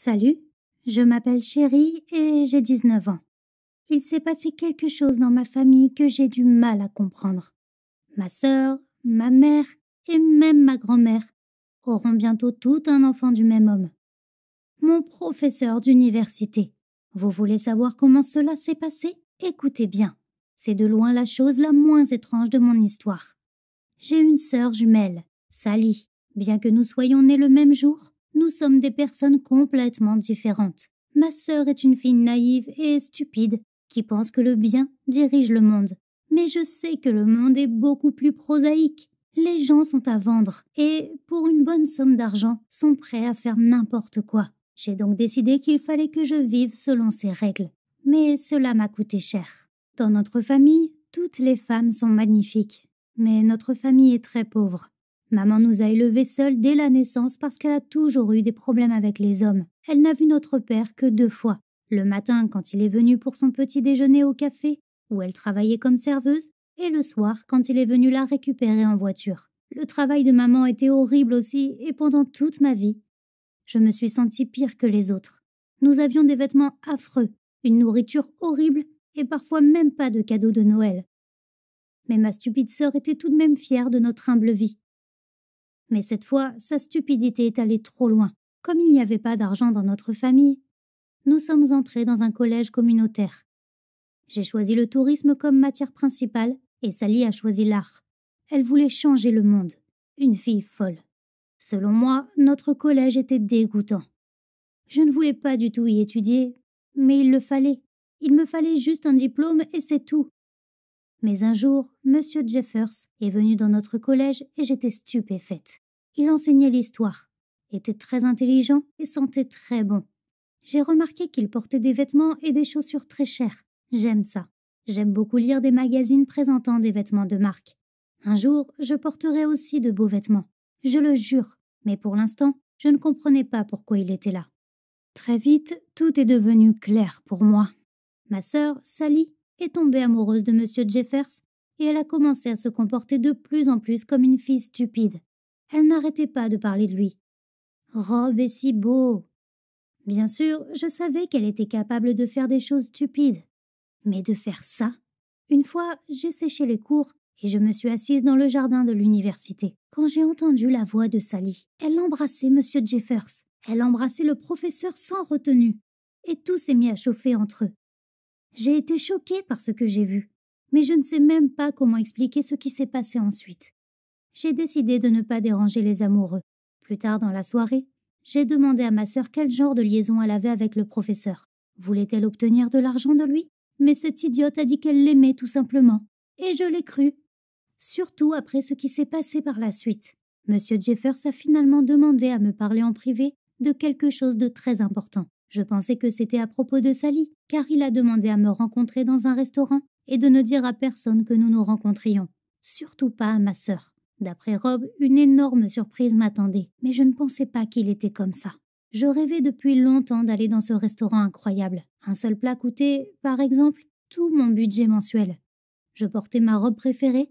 Salut, je m'appelle Chérie et j'ai 19 ans. Il s'est passé quelque chose dans ma famille que j'ai du mal à comprendre. Ma sœur, ma mère et même ma grand-mère auront bientôt tout un enfant du même homme. Mon professeur d'université. Vous voulez savoir comment cela s'est passé Écoutez bien. C'est de loin la chose la moins étrange de mon histoire. J'ai une sœur jumelle, Sally. Bien que nous soyons nés le même jour, nous sommes des personnes complètement différentes. Ma sœur est une fille naïve et stupide qui pense que le bien dirige le monde. Mais je sais que le monde est beaucoup plus prosaïque. Les gens sont à vendre et, pour une bonne somme d'argent, sont prêts à faire n'importe quoi. J'ai donc décidé qu'il fallait que je vive selon ces règles. Mais cela m'a coûté cher. Dans notre famille, toutes les femmes sont magnifiques. Mais notre famille est très pauvre. Maman nous a élevés seuls dès la naissance parce qu'elle a toujours eu des problèmes avec les hommes. Elle n'a vu notre père que deux fois. Le matin quand il est venu pour son petit déjeuner au café, où elle travaillait comme serveuse, et le soir quand il est venu la récupérer en voiture. Le travail de maman était horrible aussi, et pendant toute ma vie, je me suis sentie pire que les autres. Nous avions des vêtements affreux, une nourriture horrible, et parfois même pas de cadeaux de Noël. Mais ma stupide sœur était tout de même fière de notre humble vie. Mais cette fois, sa stupidité est allée trop loin. Comme il n'y avait pas d'argent dans notre famille, nous sommes entrés dans un collège communautaire. J'ai choisi le tourisme comme matière principale et Sally a choisi l'art. Elle voulait changer le monde. Une fille folle. Selon moi, notre collège était dégoûtant. Je ne voulais pas du tout y étudier, mais il le fallait. Il me fallait juste un diplôme et c'est tout. Mais un jour, M. Jeffers est venu dans notre collège et j'étais stupéfaite. Il enseignait l'histoire, était très intelligent et sentait très bon. J'ai remarqué qu'il portait des vêtements et des chaussures très chers. J'aime ça. J'aime beaucoup lire des magazines présentant des vêtements de marque. Un jour, je porterai aussi de beaux vêtements. Je le jure. Mais pour l'instant, je ne comprenais pas pourquoi il était là. Très vite, tout est devenu clair pour moi. Ma sœur, Sally, est tombée amoureuse de M. Jeffers et elle a commencé à se comporter de plus en plus comme une fille stupide. Elle n'arrêtait pas de parler de lui. Rob est si beau. Bien sûr, je savais qu'elle était capable de faire des choses stupides. Mais de faire ça Une fois, j'ai séché les cours et je me suis assise dans le jardin de l'université quand j'ai entendu la voix de Sally. Elle embrassait M. Jeffers. Elle embrassait le professeur sans retenue. Et tout s'est mis à chauffer entre eux. J'ai été choquée par ce que j'ai vu, mais je ne sais même pas comment expliquer ce qui s'est passé ensuite. J'ai décidé de ne pas déranger les amoureux. Plus tard dans la soirée, j'ai demandé à ma sœur quel genre de liaison elle avait avec le professeur. Voulait-elle obtenir de l'argent de lui Mais cette idiote a dit qu'elle l'aimait tout simplement. Et je l'ai cru. Surtout après ce qui s'est passé par la suite. Monsieur Jeffers a finalement demandé à me parler en privé de quelque chose de très important. Je pensais que c'était à propos de Sally, car il a demandé à me rencontrer dans un restaurant et de ne dire à personne que nous nous rencontrions. Surtout pas à ma sœur. D'après Rob, une énorme surprise m'attendait, mais je ne pensais pas qu'il était comme ça. Je rêvais depuis longtemps d'aller dans ce restaurant incroyable. Un seul plat coûtait, par exemple, tout mon budget mensuel. Je portais ma robe préférée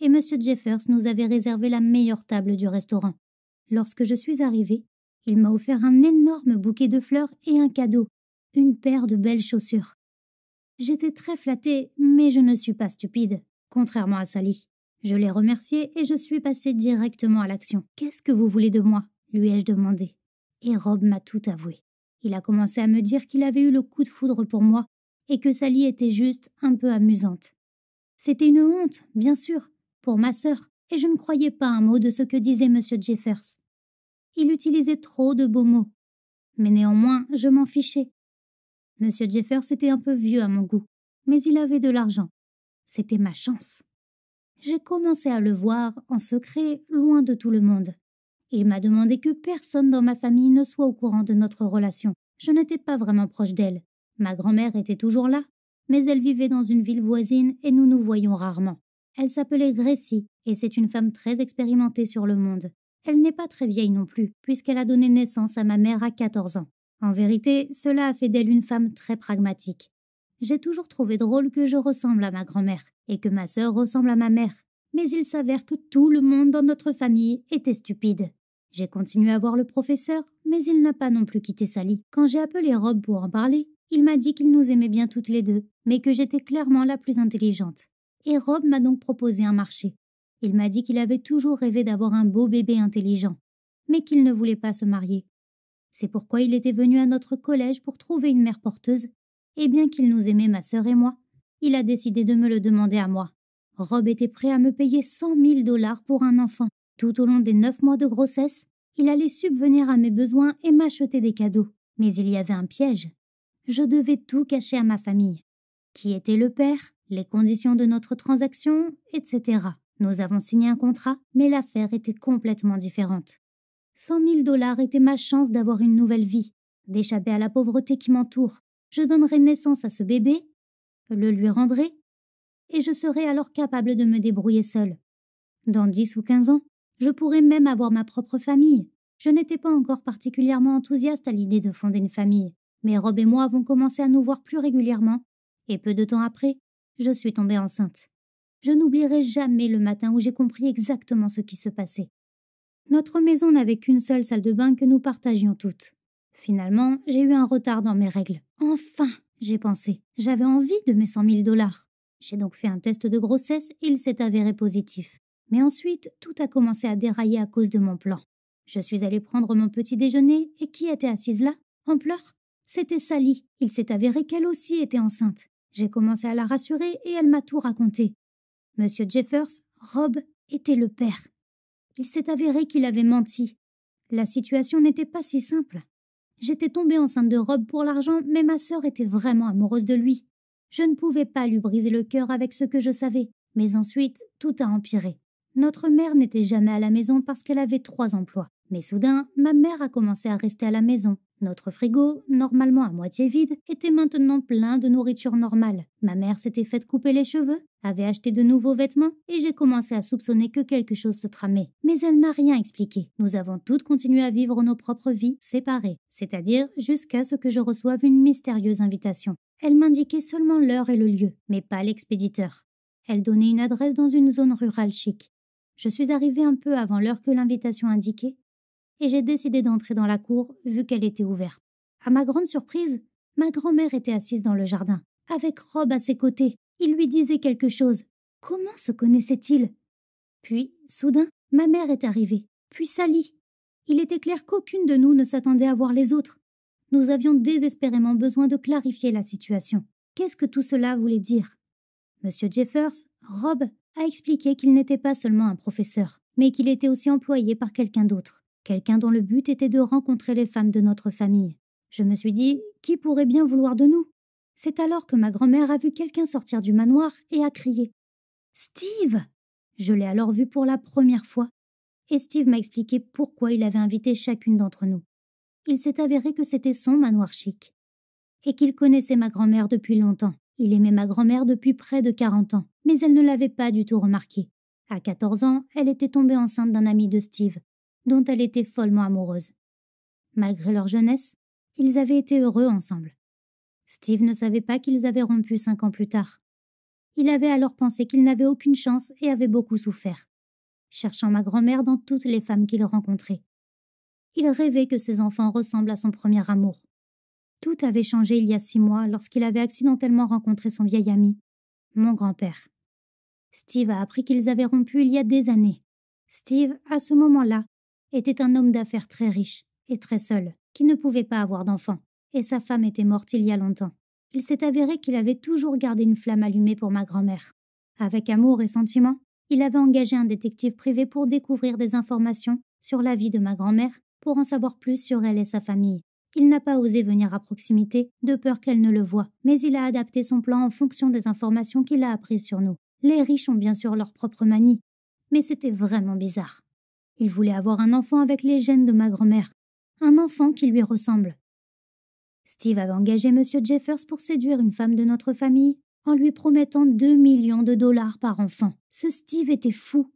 et M. Jeffers nous avait réservé la meilleure table du restaurant. Lorsque je suis arrivée, il m'a offert un énorme bouquet de fleurs et un cadeau, une paire de belles chaussures. J'étais très flattée, mais je ne suis pas stupide, contrairement à Sally. Je l'ai remercié et je suis passée directement à l'action. Qu'est-ce que vous voulez de moi lui ai-je demandé. Et Rob m'a tout avoué. Il a commencé à me dire qu'il avait eu le coup de foudre pour moi et que Sally était juste un peu amusante. C'était une honte, bien sûr, pour ma sœur, et je ne croyais pas un mot de ce que disait M. Jeffers. Il utilisait trop de beaux mots. Mais néanmoins, je m'en fichais. Monsieur Jeffers était un peu vieux à mon goût, mais il avait de l'argent. C'était ma chance. J'ai commencé à le voir en secret, loin de tout le monde. Il m'a demandé que personne dans ma famille ne soit au courant de notre relation. Je n'étais pas vraiment proche d'elle. Ma grand-mère était toujours là, mais elle vivait dans une ville voisine et nous nous voyons rarement. Elle s'appelait Gracie et c'est une femme très expérimentée sur le monde. Elle n'est pas très vieille non plus, puisqu'elle a donné naissance à ma mère à 14 ans. En vérité, cela a fait d'elle une femme très pragmatique. J'ai toujours trouvé drôle que je ressemble à ma grand-mère et que ma sœur ressemble à ma mère. Mais il s'avère que tout le monde dans notre famille était stupide. J'ai continué à voir le professeur, mais il n'a pas non plus quitté sa Sally. Quand j'ai appelé Rob pour en parler, il m'a dit qu'il nous aimait bien toutes les deux, mais que j'étais clairement la plus intelligente. Et Rob m'a donc proposé un marché, il m'a dit qu'il avait toujours rêvé d'avoir un beau bébé intelligent, mais qu'il ne voulait pas se marier. C'est pourquoi il était venu à notre collège pour trouver une mère porteuse, et bien qu'il nous aimait ma sœur et moi, il a décidé de me le demander à moi. Rob était prêt à me payer cent mille dollars pour un enfant. Tout au long des neuf mois de grossesse, il allait subvenir à mes besoins et m'acheter des cadeaux. Mais il y avait un piège. Je devais tout cacher à ma famille. Qui était le père, les conditions de notre transaction, etc. Nous avons signé un contrat, mais l'affaire était complètement différente. Cent mille dollars étaient ma chance d'avoir une nouvelle vie, d'échapper à la pauvreté qui m'entoure. Je donnerai naissance à ce bébé, le lui rendrai, et je serai alors capable de me débrouiller seule. Dans dix ou quinze ans, je pourrais même avoir ma propre famille. Je n'étais pas encore particulièrement enthousiaste à l'idée de fonder une famille, mais Rob et moi avons commencé à nous voir plus régulièrement, et peu de temps après, je suis tombée enceinte. Je n'oublierai jamais le matin où j'ai compris exactement ce qui se passait. Notre maison n'avait qu'une seule salle de bain que nous partagions toutes. Finalement, j'ai eu un retard dans mes règles. Enfin, j'ai pensé. J'avais envie de mes cent mille dollars. J'ai donc fait un test de grossesse et il s'est avéré positif. Mais ensuite, tout a commencé à dérailler à cause de mon plan. Je suis allée prendre mon petit déjeuner et qui était assise là, en pleurs C'était Sally. Il s'est avéré qu'elle aussi était enceinte. J'ai commencé à la rassurer et elle m'a tout raconté. Monsieur Jeffers, Rob était le père. Il s'est avéré qu'il avait menti. La situation n'était pas si simple. J'étais tombée enceinte de Rob pour l'argent, mais ma sœur était vraiment amoureuse de lui. Je ne pouvais pas lui briser le cœur avec ce que je savais, mais ensuite tout a empiré. Notre mère n'était jamais à la maison parce qu'elle avait trois emplois. Mais soudain, ma mère a commencé à rester à la maison. Notre frigo, normalement à moitié vide, était maintenant plein de nourriture normale. Ma mère s'était faite couper les cheveux, avait acheté de nouveaux vêtements, et j'ai commencé à soupçonner que quelque chose se tramait. Mais elle n'a rien expliqué. Nous avons toutes continué à vivre nos propres vies séparées, c'est-à-dire jusqu'à ce que je reçoive une mystérieuse invitation. Elle m'indiquait seulement l'heure et le lieu, mais pas l'expéditeur. Elle donnait une adresse dans une zone rurale chic. Je suis arrivée un peu avant l'heure que l'invitation indiquait, et j'ai décidé d'entrer dans la cour vu qu'elle était ouverte. À ma grande surprise, ma grand-mère était assise dans le jardin, avec Rob à ses côtés. Il lui disait quelque chose. Comment se connaissait-il Puis, soudain, ma mère est arrivée, puis Sally. Il était clair qu'aucune de nous ne s'attendait à voir les autres. Nous avions désespérément besoin de clarifier la situation. Qu'est-ce que tout cela voulait dire Monsieur Jeffers, Rob, a expliqué qu'il n'était pas seulement un professeur, mais qu'il était aussi employé par quelqu'un d'autre quelqu'un dont le but était de rencontrer les femmes de notre famille. Je me suis dit, qui pourrait bien vouloir de nous C'est alors que ma grand-mère a vu quelqu'un sortir du manoir et a crié. Steve Je l'ai alors vu pour la première fois, et Steve m'a expliqué pourquoi il avait invité chacune d'entre nous. Il s'est avéré que c'était son manoir chic, et qu'il connaissait ma grand-mère depuis longtemps. Il aimait ma grand-mère depuis près de 40 ans, mais elle ne l'avait pas du tout remarqué. À 14 ans, elle était tombée enceinte d'un ami de Steve, dont elle était follement amoureuse. Malgré leur jeunesse, ils avaient été heureux ensemble. Steve ne savait pas qu'ils avaient rompu cinq ans plus tard. Il avait alors pensé qu'il n'avait aucune chance et avait beaucoup souffert, cherchant ma grand-mère dans toutes les femmes qu'il rencontrait. Il rêvait que ses enfants ressemblent à son premier amour. Tout avait changé il y a six mois lorsqu'il avait accidentellement rencontré son vieil ami, mon grand-père. Steve a appris qu'ils avaient rompu il y a des années. Steve, à ce moment-là, était un homme d'affaires très riche et très seul, qui ne pouvait pas avoir d'enfants, et sa femme était morte il y a longtemps. Il s'est avéré qu'il avait toujours gardé une flamme allumée pour ma grand-mère. Avec amour et sentiment, il avait engagé un détective privé pour découvrir des informations sur la vie de ma grand-mère pour en savoir plus sur elle et sa famille. Il n'a pas osé venir à proximité, de peur qu'elle ne le voie, mais il a adapté son plan en fonction des informations qu'il a apprises sur nous. Les riches ont bien sûr leur propre manie, mais c'était vraiment bizarre. Il voulait avoir un enfant avec les gènes de ma grand-mère, un enfant qui lui ressemble. Steve avait engagé M. Jeffers pour séduire une femme de notre famille en lui promettant 2 millions de dollars par enfant. Ce Steve était fou.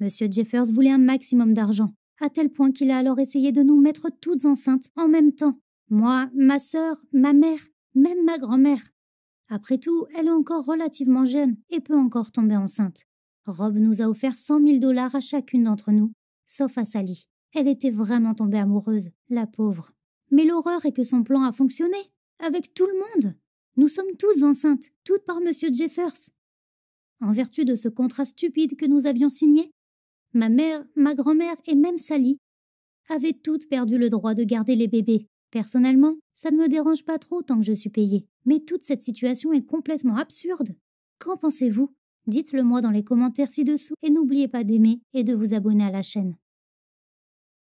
M. Jeffers voulait un maximum d'argent, à tel point qu'il a alors essayé de nous mettre toutes enceintes en même temps. Moi, ma sœur, ma mère, même ma grand-mère. Après tout, elle est encore relativement jeune et peut encore tomber enceinte. Rob nous a offert cent mille dollars à chacune d'entre nous sauf à Sally. Elle était vraiment tombée amoureuse, la pauvre. Mais l'horreur est que son plan a fonctionné, avec tout le monde. Nous sommes toutes enceintes, toutes par Monsieur Jeffers. En vertu de ce contrat stupide que nous avions signé, ma mère, ma grand-mère et même Sally avaient toutes perdu le droit de garder les bébés. Personnellement, ça ne me dérange pas trop tant que je suis payée, mais toute cette situation est complètement absurde. Qu'en pensez-vous Dites-le moi dans les commentaires ci-dessous et n'oubliez pas d'aimer et de vous abonner à la chaîne.